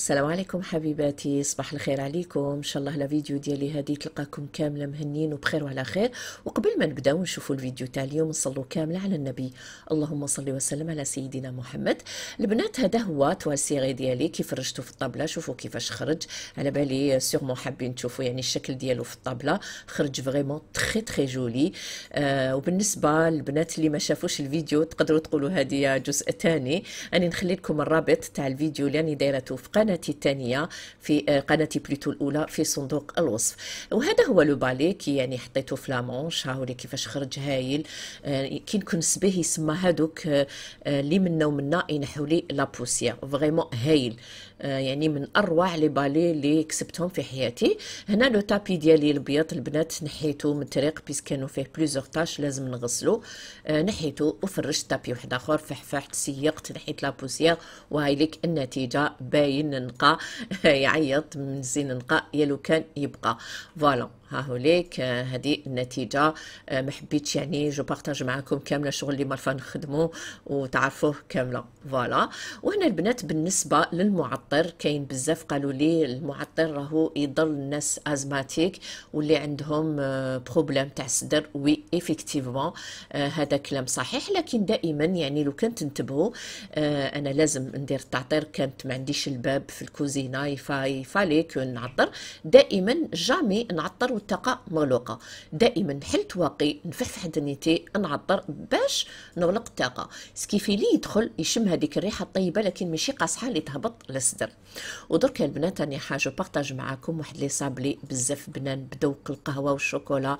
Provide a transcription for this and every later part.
السلام عليكم حبيباتي صباح الخير عليكم ان شاء الله الفيديو ديالي هذه تلقاكم كامله مهنيين وبخير وعلى خير وقبل ما نبداو نشوفوا الفيديو تاع اليوم نصلوا كامله على النبي اللهم صل وسلم على سيدنا محمد البنات هذا هو توالسيغي ديالي كيف فرجتو في الطابله شوفوا كيفاش خرج على بالي سيغمون حابين تشوفوا يعني الشكل ديالو في الطابله خرج فريمون تري تري جولي آه وبالنسبه للبنات اللي ما شافوش الفيديو تقدروا تقولوا هذه جزء ثاني راني نخلي لكم الرابط تاع الفيديو اللي راني دايرته في قناه القناة الثانية في آه، قناة بلوتو الأولى في صندوق الوصف وهذا هو لو بالي كي يعني حطيته في لامونش هاولي كيفاش خرج هايل آه، كي نكنس سبيه يسمى هادوك اللي آه، منا ومنا ينحولي لي لابوسيا فريمون هايل آه، يعني من اروع لي بالي اللي كسبتهم في حياتي هنا لو تابي ديالي البيض البنات نحيته من الطريق بيس كانوا فيه بليزيغ طاش لازم نغسلو آه، نحيته وفرشت تابي واحد اخر فحفحت سيقت نحيت بوسيير وهاي لك النتيجه باين نقى يعيط من زين نقى يا لو كان يبقى فوالا ها هوليك آه، هذه النتيجة آه، ما حبيتش يعني جو بارطاج معكم كاملة الشغل اللي مرفان نخدمو وتعرفوه كاملة فوالا وهنا البنات بالنسبة للمعطر كاين بزاف قالوا لي المعطر راهو يضر الناس ازماتيك واللي عندهم بروبليم آه، تاع الصدر وي ايفيكتيفمون هذا كلام صحيح لكن دائما يعني لو كنت تنتبهوا انا لازم ندير التعطير كانت ما عنديش الباب في الكوزينه فالي كون نعطر دائما جامي نعطر وتقع مغلوقة دائما نحل تواقي نفحفح دنيتي نعطر باش نغلق الطاقة سكيفي لي يدخل يشم هذيك الريحة الطيبة لكن ماشي قاصحة اللي تهبط للصدر ودرك البنات راني حاجة بارطاج معاكم واحد لي صابلي بزاف بنان بذوق القهوة والشوكولا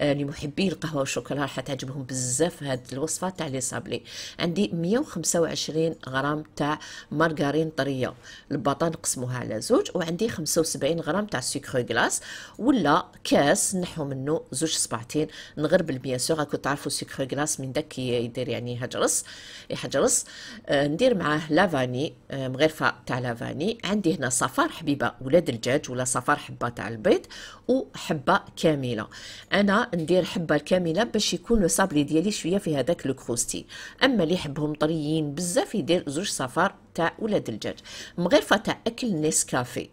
لمحبي محبي القهوة والشوكولا راح تعجبهم بزاف هاد الوصفة تاع لي صابلي عندي 125 غرام تاع مارغارين طرية البطا نقسموها على زوج وعندي 75 غرام تاع سكر كلاص ولا كاس نحو منه زوج صباعتين نغربل بيان سور راكو تعرفوا سكر غلاس من داك يدير يعني هجرس يحجرس آه، ندير معاه لافاني آه، مغرفه تاع لافاني عندي هنا صفار حبيبه ولاد الدجاج ولا صفار حبه تاع البيض وحبه كامله انا ندير حبه الكامله باش يكون لو صابلي ديالي شويه في هذاك لو كروستي اما اللي يحبهم طريين بزاف يدير زوج صفار تاع ولاد الدجاج مغرفه تاع اكل نيسكافي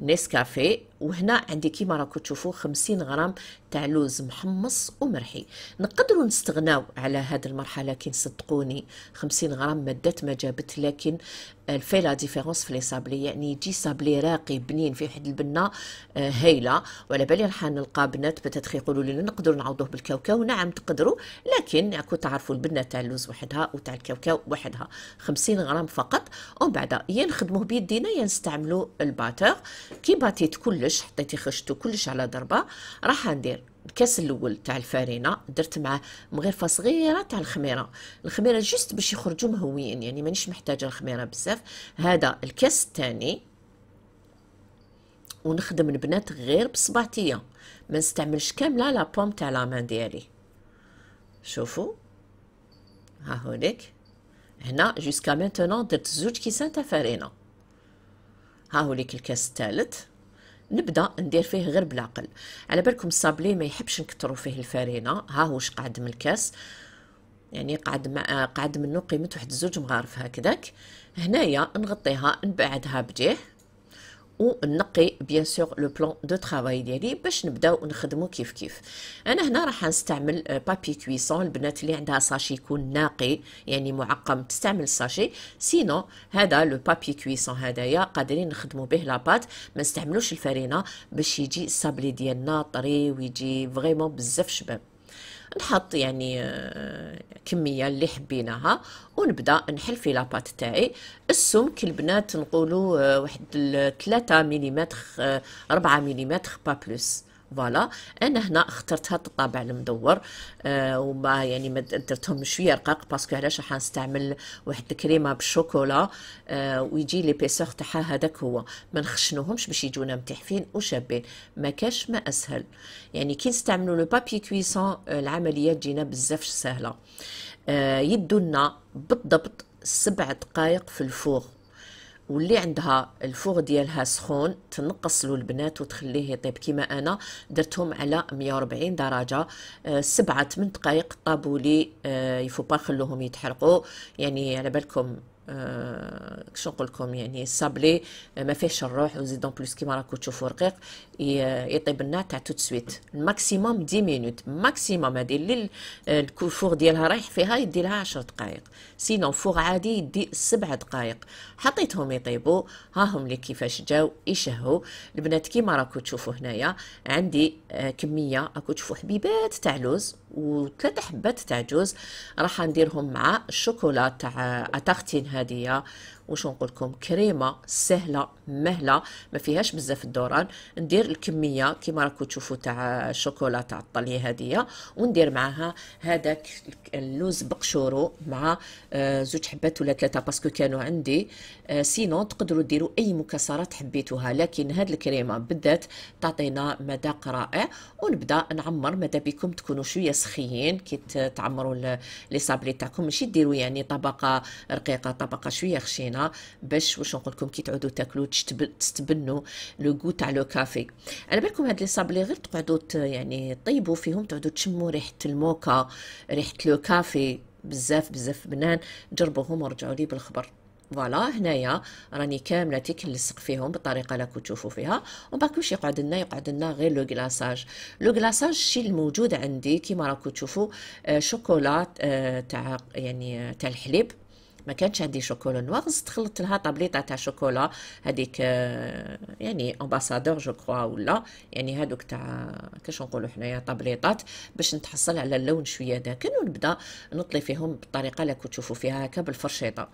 نيسكافي وهنا عندي كيما راكو تشوفوا 50 غرام تاع لوز محمص ومرحي نقدروا نستغناو على هذه المرحله لكن صدقوني 50 غرام مادات ما جابت لكن في لا ديفيرونس في لي صابلي يعني يجي صابلي راقي بنين فيه واحد البنه آه، هايله وعلى بالي راح نلقى بنات بتاتخ يقولوا لي نقدروا نعوضوه بالكاوكاو نعم تقدروا لكن راكو تعرفوا البنه تاع اللوز وحدها وتاع الكاوكاو وحدها 50 غرام فقط ومن بعد يا نخدموه بيدينا يا نستعملوا الباتور كي باتيت كلش حطيتي خشتو كلش على ضربه راح ندير الكاس الاول تاع الفارينه درت معاه مغرفه صغيره تاع الخميره الخميره جست باش يخرجوا مهويين يعني مانيش محتاجه الخميره بزاف هذا الكاس الثاني ونخدم البنات غير بصباعتيه ما نستعملش كامله لا بوم تاع لا ديالي شوفوا ها ليك هنا جوسكا مانتونون درت زوج كيسان تاع فارينه ها هو ليك الكاس الثالث نبدا ندير فيه غير بالعقل على بالكم الصابلي ما يحبش نكثروا فيه الفرينه ها هو قعد من الكاس يعني قعد مع قعد منه قيمه واحد زوج مغارف هكذاك هنايا نغطيها نبعدها بجيه ونقي بيان سور لو بلون دو ترافاي ديالي باش نبداو نخدمو كيف كيف انا هنا راح نستعمل بابي euh, كويسون البنات اللي عندها ساشي يكون ناقي يعني معقم تستعمل الساشي سينو هذا لو بابي كويسون هذايا قادرين نخدمو به لاباط ما نستعملوش الفرينه باش يجي الصابلي ديالنا طري ويجي فريمون بزاف شباب نحط يعني آه، كميه اللي حبيناها ونبدا نحل في لاباط تاعي السمك البنات نقولوا آه، واحد 3 ملم 4 ملم با بلوس فوالا انا هنا اخترت هاد الطابع المدور آه وما يعني ما درتهم شويه رقاق باسكو علاش راح نستعمل واحد الكريمه بالشوكولا آه ويجي لي بيسور تاعها هذاك هو ما نخشنوهمش باش يجونا متحفين وشابين ما كاش ما اسهل يعني كي نستعملوا لو بابي كويسون آه، العمليه تجينا بزاف سهله آه يدونا بالضبط سبع دقائق في الفوغ واللي عندها الفوغ ديالها سخون تنقص له البنات وتخليه يطيب كما انا درتهم على 140 درجه آه، سبعة 8 دقائق طابولي يفو آه، با خلوهم يتحرقوا يعني على بالكم آه شنو نقول لكم يعني صابلي آه، ما فيهش الروح وزيد اون بلوس كيما راكم تشوفوا رقيق يطيب لنا تاع توت سويت ماكسيموم 10 مينوت ماكسيموم هذه اللي الفوغ ديالها رايح فيها يدي لها 10 دقائق سينو فوغ عادي يدي 7 دقائق حطيتهم يطيبوا ها هم اللي كيفاش جاو يشهوا البنات كيما راكم تشوفوا هنايا عندي آه، كميه راكم تشوفوا حبيبات تاع لوز وثلاثه حبات تاع جوز راح نديرهم مع الشوكولا تاع اتارتين هدية واش نقول لكم كريمه سهله مهله ما فيهاش بزاف الدوران ندير الكميه كما راكم تشوفوا تاع الشوكولا تاع الطليه هذه وندير معاها هذاك اللوز بقشورو مع آه، زوج حبات ولا ثلاثه باسكو كانوا عندي آه، سينو تقدروا ديروا اي مكسرات حبيتوها لكن هاد الكريمه بالذات تعطينا مذاق رائع ونبدا نعمر ماذا بكم تكونوا شويه سخيين كي تعمروا لي صابلي تاعكم ماشي ديروا يعني طبقه رقيقه طبقه شويه خشينه باش واش نقول لكم كي تعودوا تاكلوا تستبنوا لو غو تاع لو كافي على بالكم هاد لي صابلي غير تقعدوا يعني طيبوا فيهم تعودوا تشموا ريحه الموكا ريحه لو كافي بزاف بزاف بنان جربوهم ورجعوا لي بالخبر فوالا هنايا راني كامله تيكلصق فيهم بالطريقه اللي راكم تشوفوا فيها ومن بعد واش يقعد لنا يقعد لنا غير لو كلاصاج لو كلاصاج الشيء الموجود عندي كيما راكم تشوفوا آه، شوكولات آه، تاع يعني آه، تاع الحليب ما كانش عندي شوكولا نوار خلطت لها طابليطه آه، يعني يعني تاع شوكولا هذيك يعني امباسادور جو كوا ولا يعني هذوك تاع كاش نقولوا حنايا طابليطات باش نتحصل على اللون شويه داكن ونبدا نطلي فيهم بالطريقه اللي راكم تشوفوا فيها هكا بالفرشيطه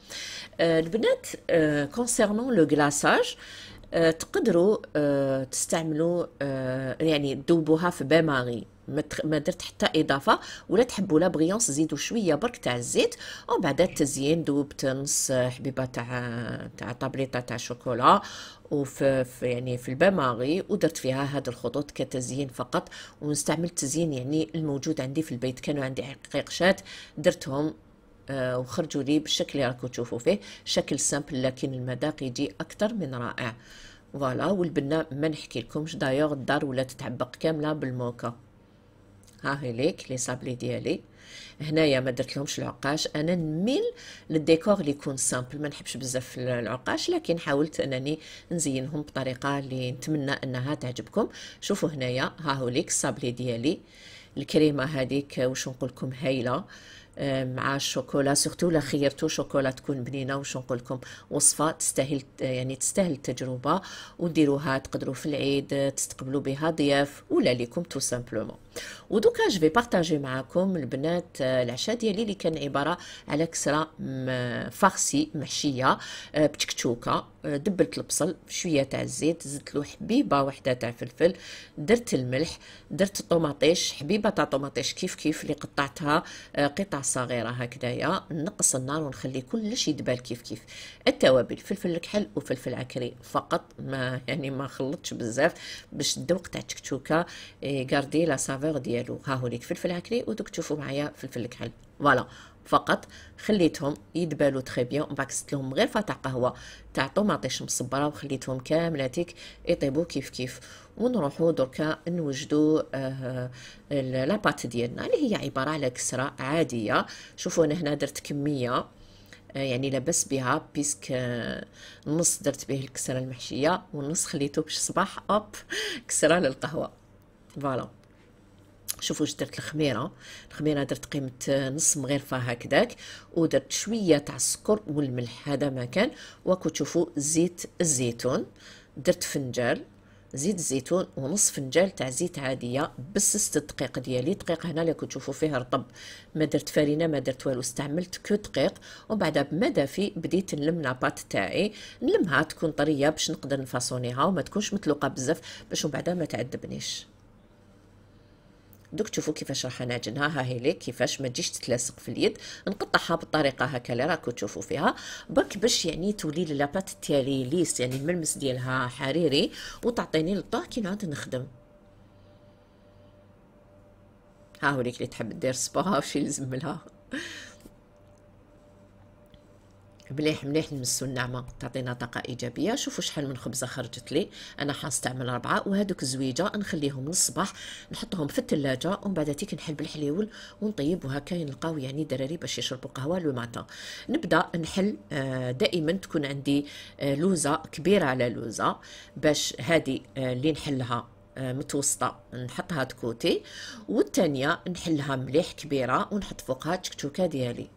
آه، البنات كونسيرنون لو غلاساج تقدروا تستعملوا يعني تذوبوها في بيماري ما درت حتى اضافه ولا تحبوا لا بغيونس زيدوا شويه برك تاع الزيت ومن بعد التزيين دوبت نص حبيبه تاع تاع طابليطه تاع شوكولا وفي في يعني في الباماري ودرت فيها هاد الخطوط كتزيين فقط ونستعمل التزيين يعني الموجود عندي في البيت كانوا عندي حقيقشات درتهم آه، وخرجوا لي بالشكل اللي راكم تشوفوا فيه شكل سامبل لكن المذاق يجي اكثر من رائع فوالا والبنه ما نحكي لكمش دايوغ الدار ولا تتعبق كامله بالموكا هاهي ليك لي صابلي ديالي هنايا ما درت لهمش العقاش انا نميل للديكور اللي يكون سامبل ما نحبش بزاف العقاش لكن حاولت انني نزينهم بطريقه اللي نتمنى انها تعجبكم شوفوا هنايا هاهوليك ليك الصابلي ديالي الكريمه هذيك واش نقول لكم هايله مع الشوكولا سورتو لا خيرتو شوكولا تكون بنينه واش نقول لكم وصفه تستاهل يعني تستاهل التجربه وديروها تقدروا في العيد تستقبلوا بها ضياف ولا ليكم تو سامبلومون ودوكا جو في بارطاجي معاكم البنات آه، العشاء ديالي اللي كان عباره على كسره فارسي محشيه آه، بتكتوكه آه، دبلت البصل شويه تاع الزيت زدت له حبيبه وحده تاع فلفل درت الملح درت الطوماطيش حبيبه تاع طوماطيش كيف كيف اللي قطعتها قطع صغيره هكذايا نقص النار ونخلي كلش يدبال كيف كيف التوابل فلفل الكحل وفلفل عكري فقط ما يعني ما خلطتش بزاف باش الذوق تاع التكتوكه غاردي لا سافور السافور ديالو ها هو ليك فلفل هكري ودوك تشوفوا معايا فلفل الكحل فوالا فقط خليتهم يدبالو تري بيان ومن بعد كست لهم غير فتح قهوه تاع طوماطيش مصبره وخليتهم كاملاتيك يطيبوا كيف كيف ونروحوا دركا نوجدوا آه لاباط ديالنا اللي هي عباره على كسره عاديه شوفوا انا هنا درت كميه آه، يعني لبس بها بيسك آه، نص درت به الكسره المحشيه والنص خليته باش صباح اوب كسره للقهوه فوالا شوفوا واش درت الخميره الخميره درت قيمه نص مغرفه هكذاك ودرت شويه تاع السكر والملح هذا ما كان وكو تشوفوا زيت الزيتون درت فنجال زيت الزيتون ونص فنجال تاع زيت عاديه بسست الدقيق ديالي دقيق هنا اللي تشوفوا فيه رطب ما درت فرينه ما درت والو استعملت كو دقيق ومن بعد بما دافي بديت نلم لاباط تاعي نلمها تكون طريه باش نقدر نفاصونيها وما تكونش متلوقه بزاف باش من بعد ما تعذبنيش دوك تشوفوا كيفاش راح نعجنها ها هي ليك كيفاش ما تجيش تتلاصق في اليد نقطعها بالطريقه هكا اللي راكم تشوفوا فيها برك باش يعني تولي لاباط تاعي ليس يعني الملمس ديالها حريري وتعطيني الطاق كي نعاود نخدم ها هو ليك اللي تحب دير سبا وشي لازم لها مليح مليح نمسو النعمة تعطينا طاقة إيجابية شوفوا شحال من خبزة خرجت لي أنا حنستعمل أربعة وهذوك الزويجة نخليهم للصباح نحطهم في الثلاجة ومن بعد تيك نحل بالحليول ونطيب وهكا نلقاو يعني دراري باش يشربوا قهوة لو ماتا نبدا نحل آه، دائما تكون عندي آه، لوزة كبيرة على لوزة باش هذه آه، اللي نحلها متوسطة نحطها تكوتي والثانية نحلها مليح كبيرة ونحط فوقها التكتوكة ديالي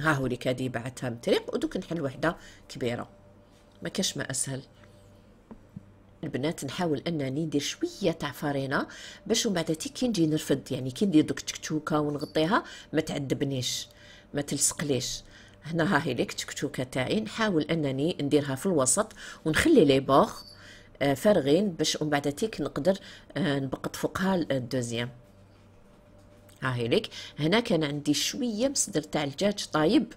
ها هو كادي بعتها من طريق ودوك نحل وحده كبيره ما كاش ما اسهل البنات نحاول انني ندير شويه تاع فرينه باش ومن بعد كي نجي نرفد يعني كي ندير دوك تكتوكه ونغطيها ما تعذبنيش ما تلصقليش هنا ها هي ليك تكتوكه تاعي نحاول انني نديرها في الوسط ونخلي لي بوغ آه، فارغين باش ومن بعد تيك نقدر آه، نبقط فوقها الدوزيام هاهي ليك هنا كان عندي شويه مصدر تاع الدجاج طايب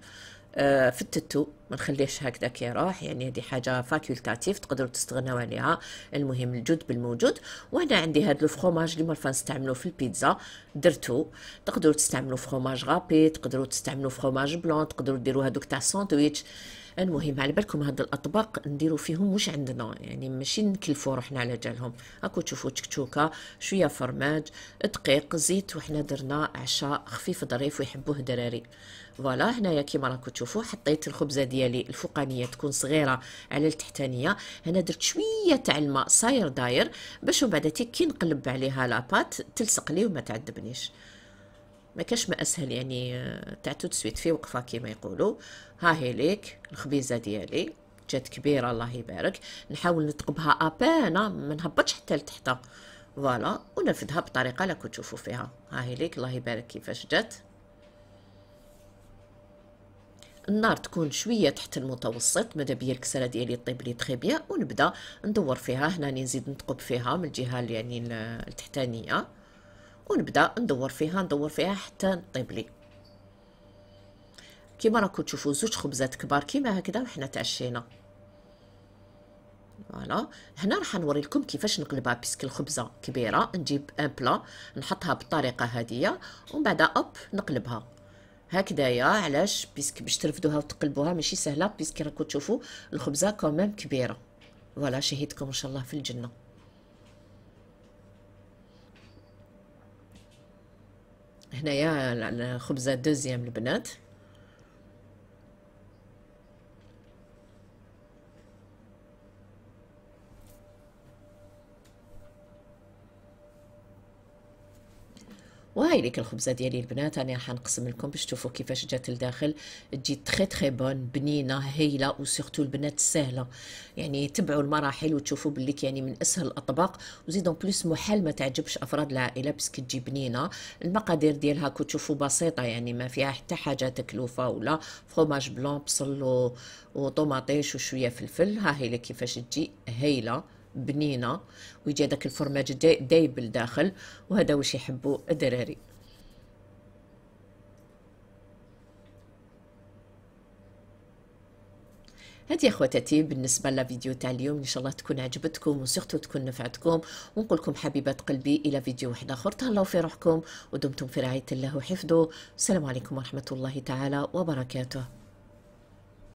آه، في التتو ما نخليهش هكذا كيروح يعني هذه حاجه فاكولتاتيف تقدروا تستغناو عليها المهم الجود بالموجود وهنا عندي لو الفخوماج اللي مرفا نستعملو في البيتزا درتو تقدروا تستعملوا فخوماج غابي تقدروا تستعملوا فخوماج بلون تقدروا ديروا هذوك تاع ساندويتش المهم على بالكم هاد الاطباق نديرو فيهم واش عندنا يعني ماشي نكلفو روحنا على جالهم هاكو تشوفوا تكتوكه شويه فرماج دقيق زيت وحنا درنا عشاء خفيف ظريف ويحبوه دراري فوالا هنايا كيما راكم تشوفوا حطيت الخبزه ديالي الفوقانيه تكون صغيره على التحتانيه هنا درت شويه تاع الماء صاير داير باش ومن بعد كي نقلب عليها لاباط تلصق لي وما تعذبنيش ما كاش ما اسهل يعني آه، تاع توت سويت في وقفه كيما يقولوا ها هي ليك الخبيزه ديالي جات كبيره الله يبارك نحاول نتقبها ابانا ما نهبطش حتى لتحت فوالا ونفذها بطريقه راكم تشوفوا فيها ها هي ليك الله يبارك كيفاش جات النار تكون شويه تحت المتوسط ماذا بيا الكسره ديالي طيب لي تري بيان ونبدا ندور فيها هنا نزيد نثقب فيها من الجهه يعني التحتانيه ونبدا ندور فيها ندور فيها حتى طيب لي كيما راكم تشوفوا زوج خبزات كبار كيما هكذا وحنا تعشينا فوالا هنا راح نوري لكم كيفاش نقلبها بيسك الخبزه كبيره نجيب ان بلا نحطها بالطريقه هذه ومن بعد اوب نقلبها هكذايا علاش بيسك باش ترفدوها وتقلبوها ماشي سهله بيسك راكم تشوفوا الخبزه كوميم كبيره فوالا شهيتكم ان شاء الله في الجنه هنايا الخبزه دوزيام البنات وهاي ليك الخبزه ديالي البنات انا راح نقسم لكم باش تشوفوا كيفاش جات لداخل تجي تري تري بون بنينه هايله وسيرتو البنات سهله يعني تبعوا المراحل وتشوفوا بليك يعني من اسهل الاطباق وزيد اون بليس محال ما تعجبش افراد العائله بس تجي بنينه المقادير ديالها كتشوفوا بسيطه يعني ما فيها حتى حاجه تكلفه ولا فروماج بلون بصل وطوماطيش وشويه فلفل ها هي كيفاش تجي هايله بنينه ويجي هذاك الفرماج دايب لداخل وهذا واش يحبوا الدراري هذه اخواتاتي بالنسبه لفيديو تاع اليوم ان شاء الله تكون عجبتكم وسيرتو تكون نفعتكم ونقول لكم حبيبات قلبي الى فيديو واحد اخر تهلاو في روحكم ودمتم في رعايه الله وحفظه السلام عليكم ورحمه الله تعالى وبركاته